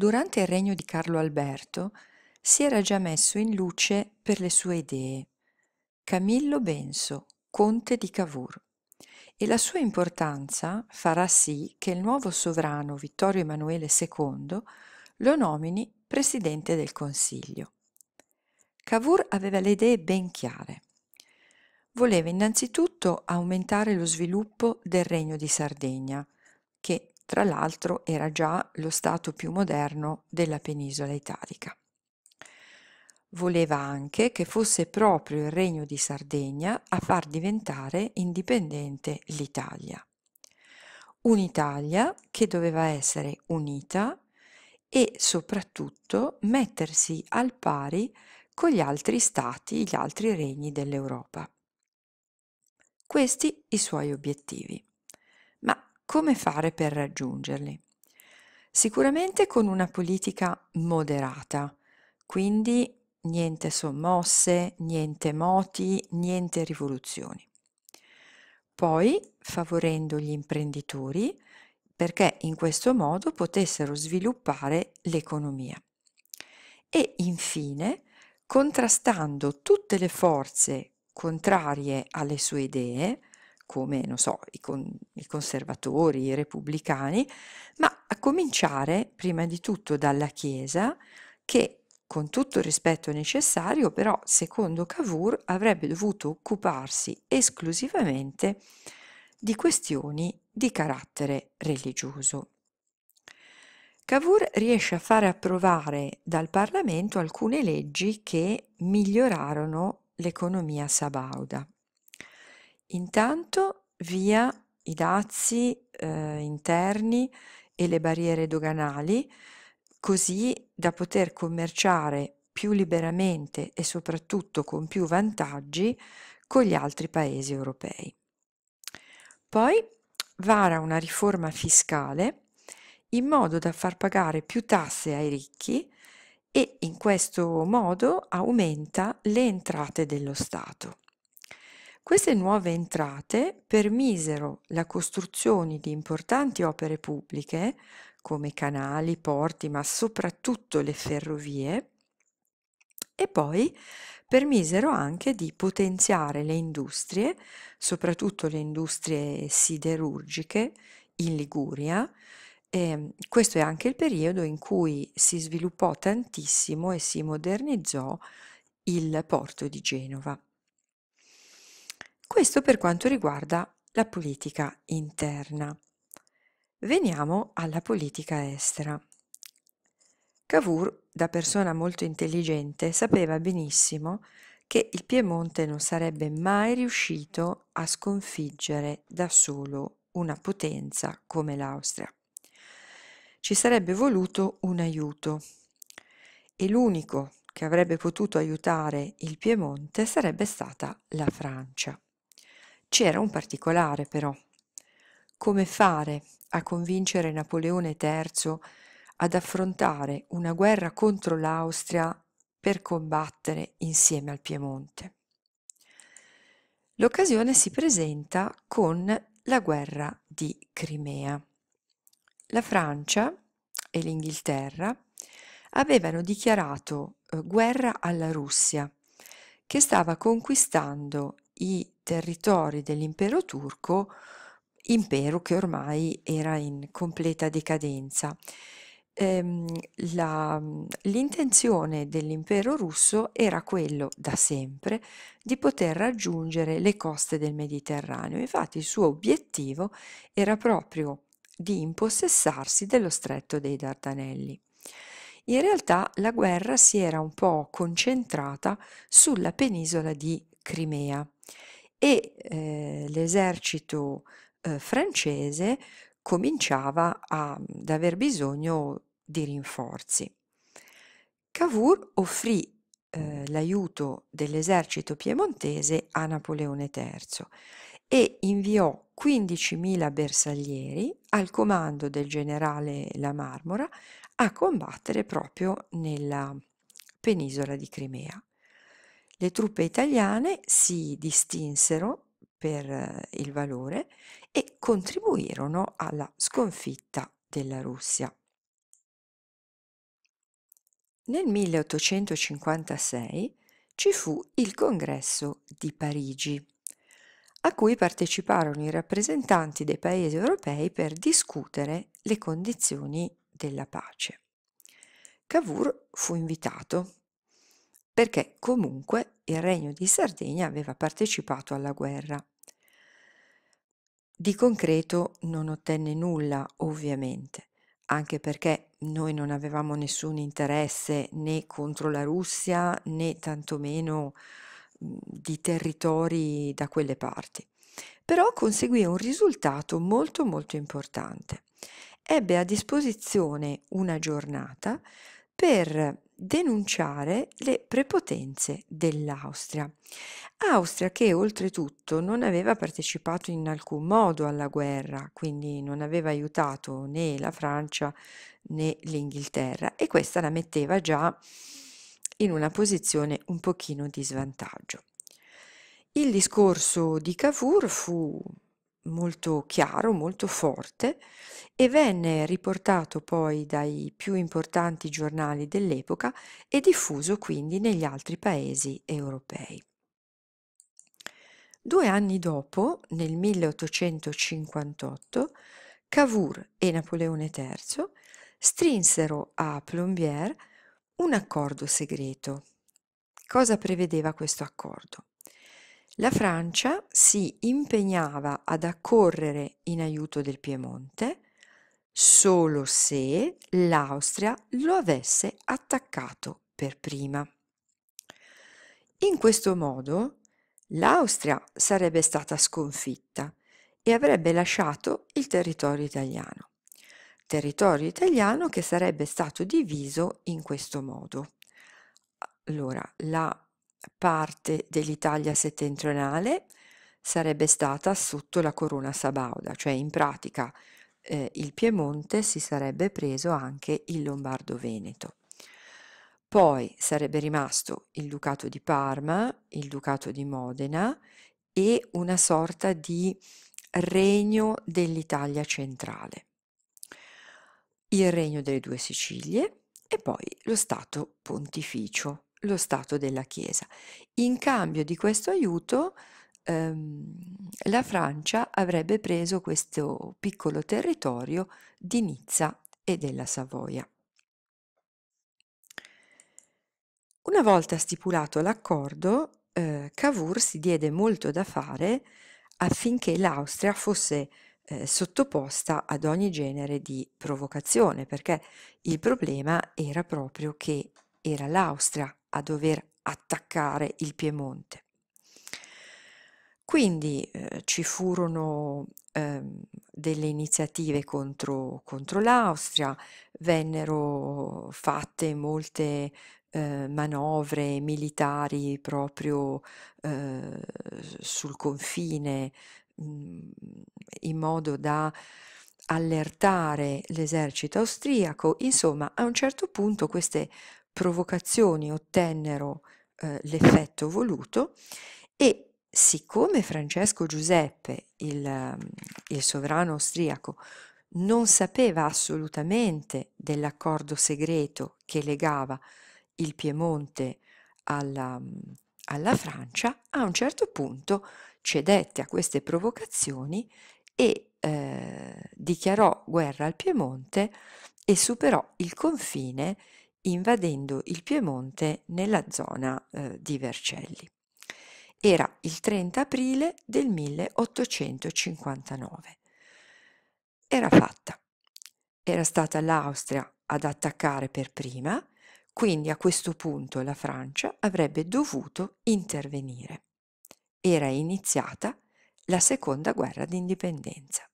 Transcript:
Durante il regno di Carlo Alberto si era già messo in luce per le sue idee. Camillo Benso, conte di Cavour. E la sua importanza farà sì che il nuovo sovrano Vittorio Emanuele II lo nomini presidente del Consiglio. Cavour aveva le idee ben chiare. Voleva innanzitutto aumentare lo sviluppo del Regno di Sardegna, che tra l'altro era già lo stato più moderno della penisola italica. Voleva anche che fosse proprio il Regno di Sardegna a far diventare indipendente l'Italia. Un'Italia che doveva essere unita e soprattutto mettersi al pari con gli altri stati, gli altri regni dell'Europa. Questi i suoi obiettivi come fare per raggiungerli? Sicuramente con una politica moderata, quindi niente sommosse, niente moti, niente rivoluzioni. Poi favorendo gli imprenditori perché in questo modo potessero sviluppare l'economia. E infine contrastando tutte le forze contrarie alle sue idee, come non so, i, con, i conservatori, i repubblicani, ma a cominciare prima di tutto dalla Chiesa che con tutto il rispetto necessario, però secondo Cavour avrebbe dovuto occuparsi esclusivamente di questioni di carattere religioso. Cavour riesce a fare approvare dal Parlamento alcune leggi che migliorarono l'economia sabauda. Intanto via i dazi eh, interni e le barriere doganali, così da poter commerciare più liberamente e soprattutto con più vantaggi con gli altri paesi europei. Poi vara una riforma fiscale in modo da far pagare più tasse ai ricchi e in questo modo aumenta le entrate dello Stato. Queste nuove entrate permisero la costruzione di importanti opere pubbliche, come canali, porti, ma soprattutto le ferrovie, e poi permisero anche di potenziare le industrie, soprattutto le industrie siderurgiche in Liguria. E ehm, questo è anche il periodo in cui si sviluppò tantissimo e si modernizzò il porto di Genova. Questo per quanto riguarda la politica interna. Veniamo alla politica estera. Cavour, da persona molto intelligente, sapeva benissimo che il Piemonte non sarebbe mai riuscito a sconfiggere da solo una potenza come l'Austria. Ci sarebbe voluto un aiuto e l'unico che avrebbe potuto aiutare il Piemonte sarebbe stata la Francia. C'era un particolare però. Come fare a convincere Napoleone III ad affrontare una guerra contro l'Austria per combattere insieme al Piemonte? L'occasione si presenta con la guerra di Crimea. La Francia e l'Inghilterra avevano dichiarato eh, guerra alla Russia, che stava conquistando i territori dell'impero turco, impero che ormai era in completa decadenza. Ehm, la, l'intenzione dell'impero russo era quello da sempre di poter raggiungere le coste del Mediterraneo, infatti il suo obiettivo era proprio di impossessarsi dello stretto dei Dardanelli. In realtà la guerra si era un po' concentrata sulla penisola di Crimea, e eh, l'esercito eh, francese cominciava a, ad aver bisogno di rinforzi. Cavour offrì eh, mm. l'aiuto dell'esercito piemontese a Napoleone III e inviò 15.000 bersaglieri al comando del generale La Marmora a combattere proprio nella penisola di Crimea. Le truppe italiane si distinsero per eh, il valore e contribuirono alla sconfitta della Russia. Nel 1856 ci fu il congresso di Parigi, a cui parteciparono i rappresentanti dei paesi europei per discutere le condizioni della pace. Cavour fu invitato perché comunque il Regno di Sardegna aveva partecipato alla guerra. Di concreto non ottenne nulla, ovviamente, anche perché noi non avevamo nessun interesse né contro la Russia né tantomeno di territori da quelle parti. Però conseguì un risultato molto molto importante. Ebbe a disposizione una giornata per denunciare le prepotenze dell'Austria. Austria che oltretutto non aveva partecipato in alcun modo alla guerra, quindi non aveva aiutato né la Francia né l'Inghilterra e questa la metteva già in una posizione un pochino di svantaggio. Il discorso di Cavour fu molto chiaro, molto forte e venne riportato poi dai più importanti giornali dell'epoca e diffuso quindi negli altri paesi europei. Due anni dopo, nel 1858, Cavour e Napoleone III strinsero a Plombières un accordo segreto. Cosa prevedeva questo accordo? La Francia si impegnava ad accorrere in aiuto del Piemonte solo se l'Austria lo avesse attaccato per prima. In questo modo l'Austria sarebbe stata sconfitta e avrebbe lasciato il territorio italiano, territorio italiano che sarebbe stato diviso in questo modo. Allora, la parte dell'Italia settentrionale sarebbe stata sotto la corona sabauda, cioè in pratica eh, il Piemonte si sarebbe preso anche il Lombardo-Veneto. Poi sarebbe rimasto il Ducato di Parma, il Ducato di Modena e una sorta di regno dell'Italia centrale, il regno delle due Sicilie e poi lo Stato pontificio lo Stato della Chiesa. In cambio di questo aiuto ehm, la Francia avrebbe preso questo piccolo territorio di Nizza e della Savoia. Una volta stipulato l'accordo, eh, Cavour si diede molto da fare affinché l'Austria fosse eh, sottoposta ad ogni genere di provocazione, perché il problema era proprio che era l'Austria a dover attaccare il Piemonte. Quindi eh, ci furono eh, delle iniziative contro, contro l'Austria, vennero fatte molte eh, manovre militari proprio eh, sul confine mh, mm, in modo da allertare l'esercito austriaco. Insomma, a un certo punto queste provocazioni ottennero eh, l'effetto voluto e siccome Francesco Giuseppe, il, mm, il sovrano austriaco, non sapeva assolutamente dell'accordo segreto che legava il Piemonte alla, mm, alla Francia, a un certo punto cedette a queste provocazioni e eh, dichiarò guerra al Piemonte e superò il confine invadendo il Piemonte nella zona eh, di Vercelli. Era il 30 aprile del 1859. Era fatta. Era stata l'Austria ad attaccare per prima, quindi a questo punto la Francia avrebbe dovuto intervenire. Era iniziata la seconda guerra d'indipendenza.